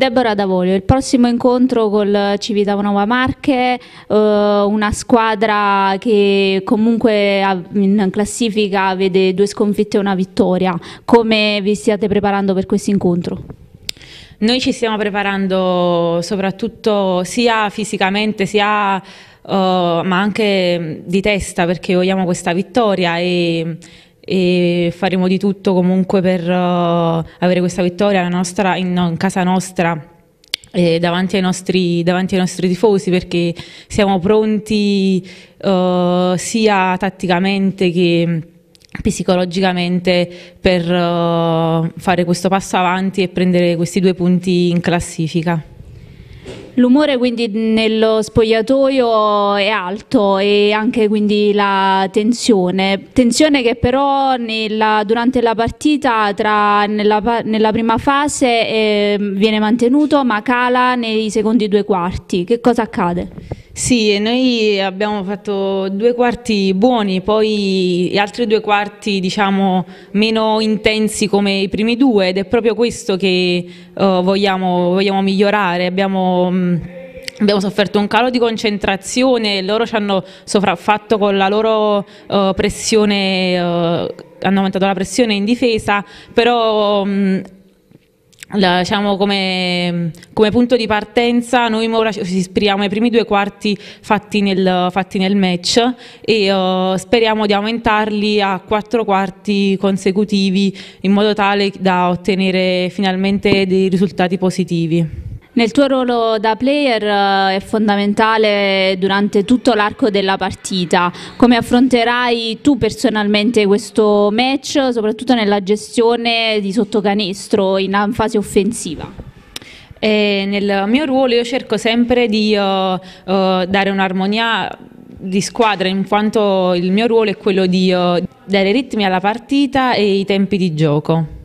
Deborah Davolio, il prossimo incontro col Civitanova Marche, eh, una squadra che comunque in classifica vede due sconfitte e una vittoria. Come vi stiate preparando per questo incontro? Noi ci stiamo preparando soprattutto sia fisicamente sia uh, ma anche di testa perché vogliamo questa vittoria e e faremo di tutto comunque per uh, avere questa vittoria nostra, in, in, casa nostra. e davanti, ai nostri, davanti, ai nostri, tifosi perché siamo pronti uh, sia tatticamente che psicologicamente per uh, fare questo passo avanti e prendere questi due punti in classifica. L'umore quindi nello spogliatoio è alto e anche quindi la tensione, tensione che però nella, durante la partita tra, nella, nella, prima fase eh, viene mantenuto ma cala nei secondi due quarti. Che cosa accade? Sì, noi abbiamo fatto due quarti buoni, poi altri due quarti diciamo meno intensi come i primi due ed è proprio questo che uh, vogliamo, vogliamo, migliorare. Abbiamo, mh, mm, abbiamo sofferto un calo di concentrazione, loro ci hanno sopraffatto con la loro uh, pressione, uh, hanno aumentato la pressione in difesa, però mh, mm, la, diciamo come, come, punto di partenza noi ora ci ispiriamo ai primi due quarti fatti nel, fatti nel match e uh, speriamo di aumentarli a quattro quarti consecutivi in modo tale da ottenere finalmente dei risultati positivi. Nel tuo ruolo da player eh, è fondamentale durante tutto l'arco della partita. Come affronterai tu personalmente questo match, soprattutto nella gestione di sottocanestro in fase offensiva? E eh, nel mio ruolo io cerco sempre di uh, uh, dare un'armonia di squadra in quanto il mio ruolo è quello di uh, dare ritmi alla partita e i tempi di gioco.